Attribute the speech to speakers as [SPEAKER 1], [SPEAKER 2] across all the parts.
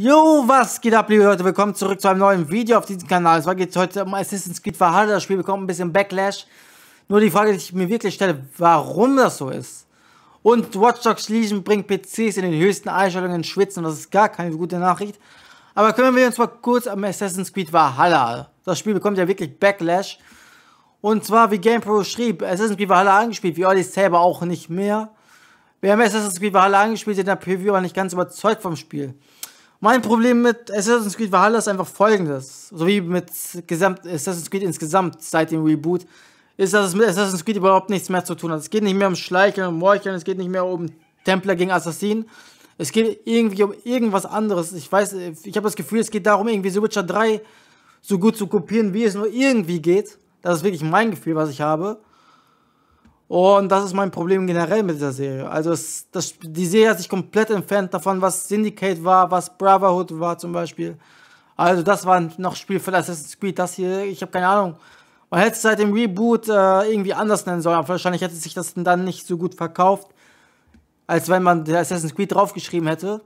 [SPEAKER 1] Jo, was geht ab, liebe Leute? Willkommen zurück zu einem neuen Video auf diesem Kanal. Zwar geht es heute um Assassin's Creed Valhalla. Das Spiel bekommt ein bisschen Backlash. Nur die Frage, die ich mir wirklich stelle, warum das so ist. Und Watch Dogs Legion bringt PCs in den höchsten Einstellungen schwitzen. Das ist gar keine gute Nachricht. Aber kümmern wir uns mal kurz um Assassin's Creed Valhalla. Das Spiel bekommt ja wirklich Backlash. Und zwar, wie GamePro schrieb, Assassin's Creed Valhalla angespielt, wie Odyssey selber auch nicht mehr. Wir haben Assassin's Creed Valhalla angespielt, sind in der Preview aber nicht ganz überzeugt vom Spiel. Mein Problem mit Assassin's Creed Valhalla ist einfach folgendes. So wie mit gesamt Assassin's Creed insgesamt seit dem Reboot. Ist, dass es mit Assassin's Creed überhaupt nichts mehr zu tun hat. Es geht nicht mehr um Schleicheln und Morcheln, Es geht nicht mehr um Templer gegen Assassinen. Es geht irgendwie um irgendwas anderes. Ich weiß, ich habe das Gefühl, es geht darum, irgendwie The Witcher 3 so gut zu kopieren, wie es nur irgendwie geht. Das ist wirklich mein Gefühl, was ich habe. Und das ist mein Problem generell mit dieser Serie. Also es, das, die Serie hat sich komplett entfernt davon, was Syndicate war, was Brotherhood war zum Beispiel. Also das war noch Spiel für Assassin's Creed. Das hier, ich habe keine Ahnung. Man hätte es seit halt dem Reboot äh, irgendwie anders nennen sollen. Aber wahrscheinlich hätte sich das dann nicht so gut verkauft, als wenn man der Assassin's Creed draufgeschrieben hätte.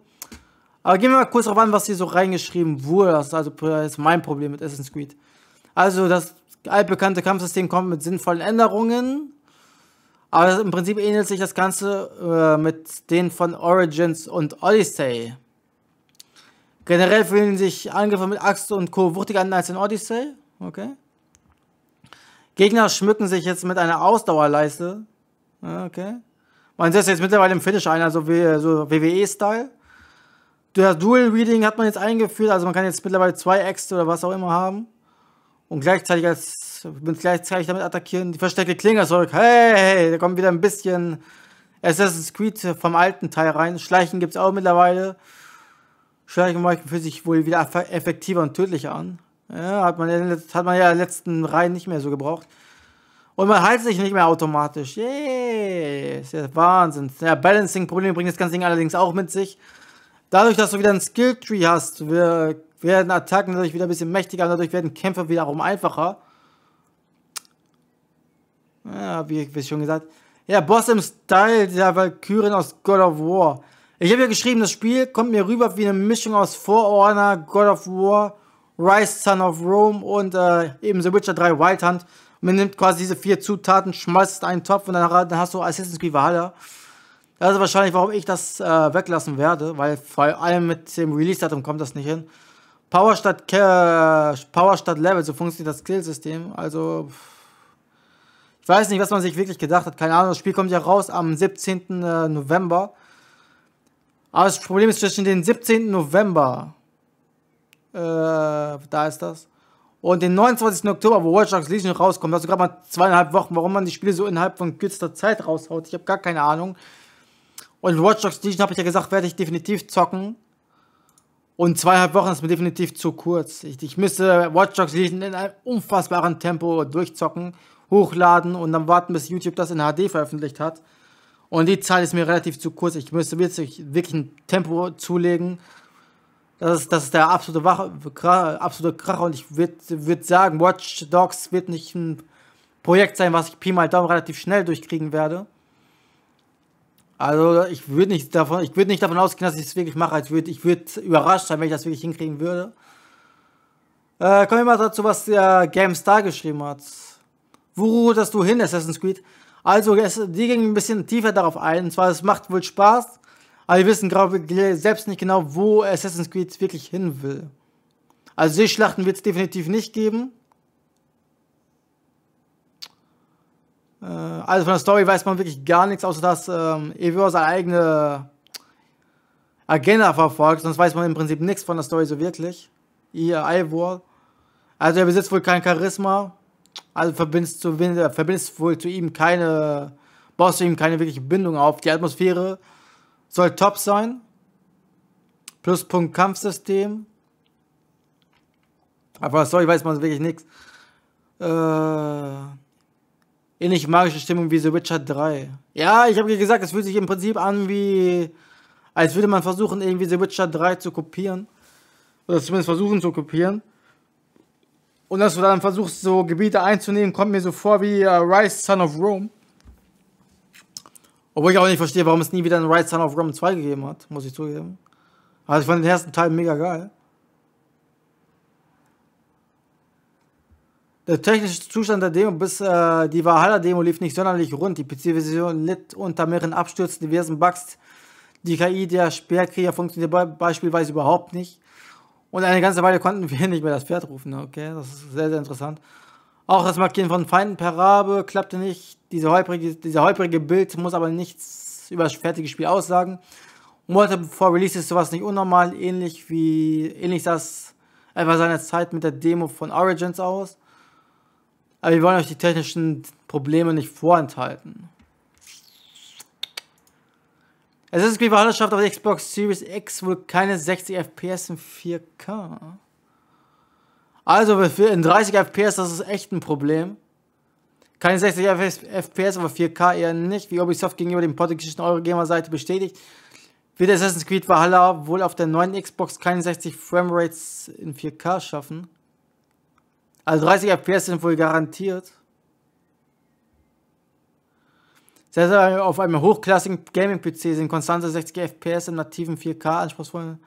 [SPEAKER 1] Aber gehen wir mal kurz darauf an, was hier so reingeschrieben wurde. Das ist also das ist mein Problem mit Assassin's Creed. Also das altbekannte Kampfsystem kommt mit sinnvollen Änderungen aber im Prinzip ähnelt sich das Ganze äh, mit den von Origins und Odyssey. Generell fühlen sich Angriffe mit Axt und Co. wuchtiger an als in Odyssey. Okay. Gegner schmücken sich jetzt mit einer Ausdauerleiste. Okay. Man setzt jetzt mittlerweile im Finish ein, also so WWE-Style. Das Dual Reading hat man jetzt eingeführt, also man kann jetzt mittlerweile zwei Äxte oder was auch immer haben. Und gleichzeitig als wir müssen gleichzeitig damit attackieren. Die versteckte Klinge zurück. Hey, hey, da kommt wieder ein bisschen Assassin's Creed vom alten Teil rein. Schleichen gibt es auch mittlerweile. Schleichen fühlt sich wohl wieder effektiver und tödlicher an. Ja, hat, man ja, hat man ja in den letzten Reihen nicht mehr so gebraucht. Und man heilt sich nicht mehr automatisch. yeah, ist ja Wahnsinn. Ja, balancing probleme bringt das ganze Ding allerdings auch mit sich. Dadurch, dass du wieder ein Skill-Tree hast, werden Attacken dadurch wieder ein bisschen mächtiger, und dadurch werden Kämpfe wiederum einfacher. Ja, wie ich schon gesagt. Ja, Boss im Style der Valkyrin aus God of War. Ich habe ja geschrieben, das Spiel kommt mir rüber wie eine Mischung aus For Honor, God of War, Rise Son of Rome und äh, eben The Witcher 3 Wild Hunt. Man nimmt quasi diese vier Zutaten, schmeißt es in einen Topf und dann, dann hast du Assassin's Creed Valhalla. Das ist wahrscheinlich, warum ich das äh, weglassen werde, weil vor allem mit dem Release-Datum kommt das nicht hin. Power statt, Ke Power statt Level, so funktioniert das Skillsystem. Also, pff. Ich weiß nicht, was man sich wirklich gedacht hat. Keine Ahnung, das Spiel kommt ja raus am 17. Äh, November. Aber das Problem ist zwischen dem 17. November, äh, da ist das, und dem 29. Oktober, wo Watch Dogs Legion rauskommt, also gerade mal zweieinhalb Wochen, warum man die Spiele so innerhalb von kürzester Zeit raushaut. Ich habe gar keine Ahnung. Und Watch Dogs Legion habe ich ja gesagt, werde ich definitiv zocken. Und zweieinhalb Wochen ist mir definitiv zu kurz. Ich, ich müsste Watch Dogs Legion in einem unfassbaren Tempo durchzocken, hochladen und dann warten, bis YouTube das in HD veröffentlicht hat. Und die Zeit ist mir relativ zu kurz. Ich müsste wirklich, wirklich ein Tempo zulegen. Das ist, das ist der absolute, Kracher, absolute Kracher. Und ich würde würd sagen, Watch Dogs wird nicht ein Projekt sein, was ich Pi mal Daumen relativ schnell durchkriegen werde. Also ich würde nicht davon, ich würde nicht davon ausgehen, dass ich es wirklich mache. Also, ich würde ich würd überrascht sein, wenn ich das wirklich hinkriegen würde. Äh, kommen wir mal dazu, was der GameStar geschrieben hat. Wo ruderst du hin, Assassin's Creed? Also, es, die gingen ein bisschen tiefer darauf ein. Und zwar, es macht wohl Spaß, aber wir wissen gerade selbst nicht genau, wo Assassin's Creed wirklich hin will. Also Seeschlachten wird es definitiv nicht geben. Äh, also von der Story weiß man wirklich gar nichts, außer dass ähm, Evor seine eigene Agenda verfolgt. Sonst weiß man im Prinzip nichts von der Story so wirklich. Ihr Ivor. Also er besitzt wohl kein Charisma. Also verbindest, du äh, verbindest wohl zu ihm keine, baust du ihm keine wirkliche Bindung auf. Die Atmosphäre soll top sein. Pluspunkt Kampfsystem. Aber von der Story weiß man wirklich nichts. Äh, ähnlich magische Stimmung wie The Witcher 3. Ja, ich habe gesagt, es fühlt sich im Prinzip an wie, als würde man versuchen, irgendwie The Witcher 3 zu kopieren. Oder zumindest versuchen zu kopieren. Und dass du dann versuchst, so Gebiete einzunehmen, kommt mir so vor wie uh, Rise Son of Rome. Obwohl ich auch nicht verstehe, warum es nie wieder ein Rise Son of Rome 2 gegeben hat, muss ich zugeben. Also ich fand den ersten Teil mega geil. Der technische Zustand der Demo bis äh, die Valhalla-Demo lief nicht sonderlich rund. Die PC-Version litt unter mehreren Abstürzen, diversen Bugs. Die KI der Speerkrieger funktionierte beispielsweise überhaupt nicht. Und eine ganze Weile konnten wir nicht mehr das Pferd rufen. Okay, das ist sehr, sehr interessant. Auch das Markieren von Feinden per Rabe klappte nicht. Diese holprige, dieser holprige Bild muss aber nichts über das fertige Spiel aussagen. Monate vor Release ist sowas nicht unnormal, ähnlich wie ähnlich das etwa seiner Zeit mit der Demo von Origins aus. Aber wir wollen euch die technischen Probleme nicht vorenthalten. Assassin's Creed Valhalla schafft auf der Xbox Series X wohl keine 60 FPS in 4K. Also in 30 FPS, das ist echt ein Problem. Keine 60 FPS, aber 4K eher nicht. Wie Ubisoft gegenüber dem portugiesischen eurogamer seite bestätigt, wird Assassin's Creed Valhalla wohl auf der neuen Xbox keine 60 Framerates in 4K schaffen. Also 30 FPS sind wohl garantiert. Selbst auf einem hochklassigen Gaming-PC sind konstante 60 FPS im nativen 4K anspruchsvoll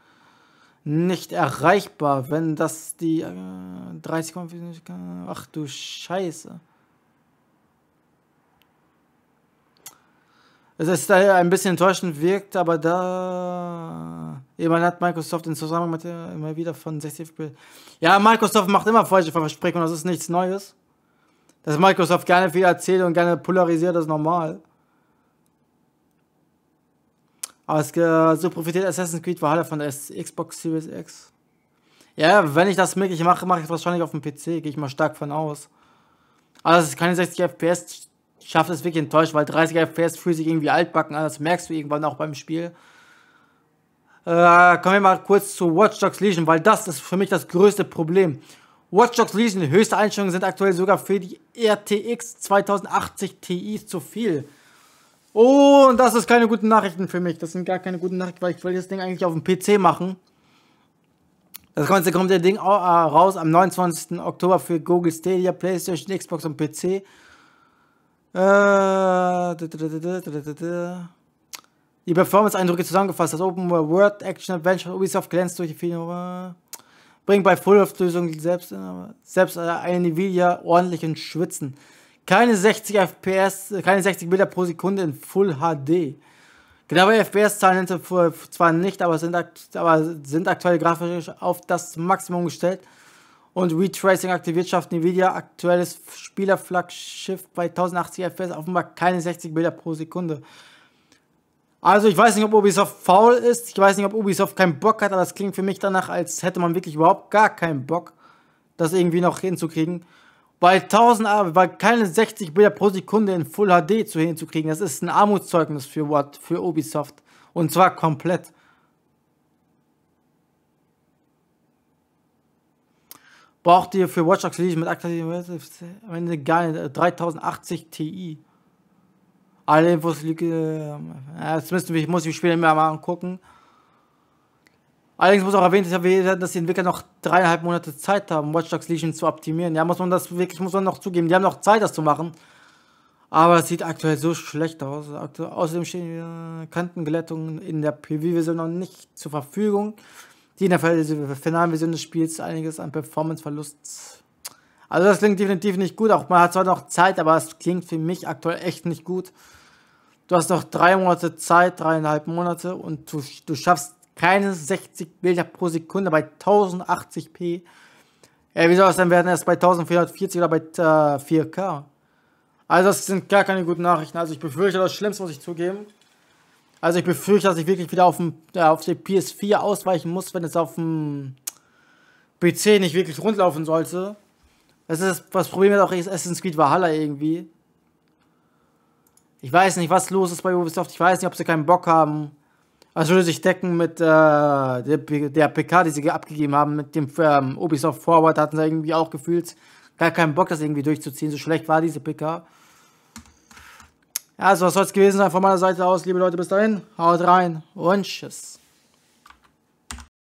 [SPEAKER 1] nicht erreichbar, wenn das die äh, 30 Ach du Scheiße. Es ist daher ein bisschen enttäuschend wirkt, aber da Jemand hat Microsoft in Zusammenhang mit äh, immer wieder von 60 FPS. Ja, Microsoft macht immer falsche Versprechungen, das ist nichts Neues. Dass Microsoft gerne viel erzählt und gerne polarisiert, ist normal. Aber es, äh, so profitiert Assassin's Creed war halt von der Xbox Series X. Ja, wenn ich das möglich mache, mache ich es wahrscheinlich auf dem PC, gehe ich mal stark von aus. Aber dass es keine 60 FPS schafft, ist wirklich enttäuscht, weil 30 FPS fühlt sich irgendwie altbacken an, das merkst du irgendwann auch beim Spiel. Äh, kommen wir mal kurz zu Watch Dogs Legion, weil das ist für mich das größte Problem. Watch Dogs Legion, höchste Einstellungen sind aktuell sogar für die RTX 2080 Ti zu viel. Oh, und das ist keine guten Nachrichten für mich. Das sind gar keine guten Nachrichten, weil ich will das Ding eigentlich auf dem PC machen. Das Ganze kommt der Ding äh, raus am 29. Oktober für Google Stadia, PlayStation, Xbox und PC. Äh, da, da, da, da, da, da, da. Die Performance-Eindrücke zusammengefasst. Das Open World Action Adventure Ubisoft glänzt durch die vielen. Bringt bei Full-Off-Lösungen selbst, äh, selbst äh, eine Nvidia ordentlich ins Schwitzen. Keine 60 FPS, äh, keine 60 Bilder pro Sekunde in Full HD. Genaue FPS-Zahlen sind zwar nicht, aber sind, aber sind aktuell grafisch auf das Maximum gestellt. Und Retracing aktiviert schafft Nvidia aktuelles Spielerflaggschiff bei 1080 FPS offenbar keine 60 Bilder pro Sekunde. Also ich weiß nicht, ob Ubisoft faul ist. Ich weiß nicht, ob Ubisoft keinen Bock hat, aber das klingt für mich danach, als hätte man wirklich überhaupt gar keinen Bock, das irgendwie noch hinzukriegen. Weil, 1000 A, keine 60 Bilder pro Sekunde in Full HD zu hinzukriegen, das ist ein Armutszeugnis für What, für Ubisoft. Und zwar komplett. braucht ihr für Watch Dogs Legion mit aktuell am Ende nicht, 3080 äh, Ti alle, Infos liegen. äh, das müssen wir, ich muss ich später mal angucken. Allerdings muss auch erwähnt werden, dass die Entwickler noch dreieinhalb Monate Zeit haben, Watch Dogs Legion zu optimieren. Ja, muss man das wirklich, muss man noch zugeben, die haben noch Zeit, das zu machen. Aber es sieht aktuell so schlecht aus. Außerdem stehen äh, Kantenglättungen in der PV-Version noch nicht zur Verfügung, die in der finalen Version des Spiels einiges an Performance-Verlust also das klingt definitiv nicht gut. Auch man hat zwar noch Zeit, aber es klingt für mich aktuell echt nicht gut. Du hast noch drei Monate Zeit, dreieinhalb Monate und du, du schaffst keine 60 Bilder pro Sekunde bei 1080p. Ey, wie soll das denn werden? Erst bei 1440 oder bei äh, 4K? Also das sind gar keine guten Nachrichten. Also ich befürchte das Schlimmste, muss ich zugeben. Also ich befürchte, dass ich wirklich wieder auf, dem, ja, äh, auf die PS4 ausweichen muss, wenn es auf dem PC nicht wirklich rundlaufen sollte. Das ist das Problem hat auch Assassin's Creed Valhalla irgendwie. Ich weiß nicht, was los ist bei Ubisoft. Ich weiß nicht, ob sie keinen Bock haben. Also würde sich decken mit äh, der, der, PK, die sie abgegeben haben, mit dem ähm, Ubisoft Forward hatten sie irgendwie auch gefühlt gar keinen Bock, das irgendwie durchzuziehen. So schlecht war diese PK. Ja, also was soll es gewesen sein von meiner Seite aus, liebe Leute. Bis dahin, haut rein und tschüss.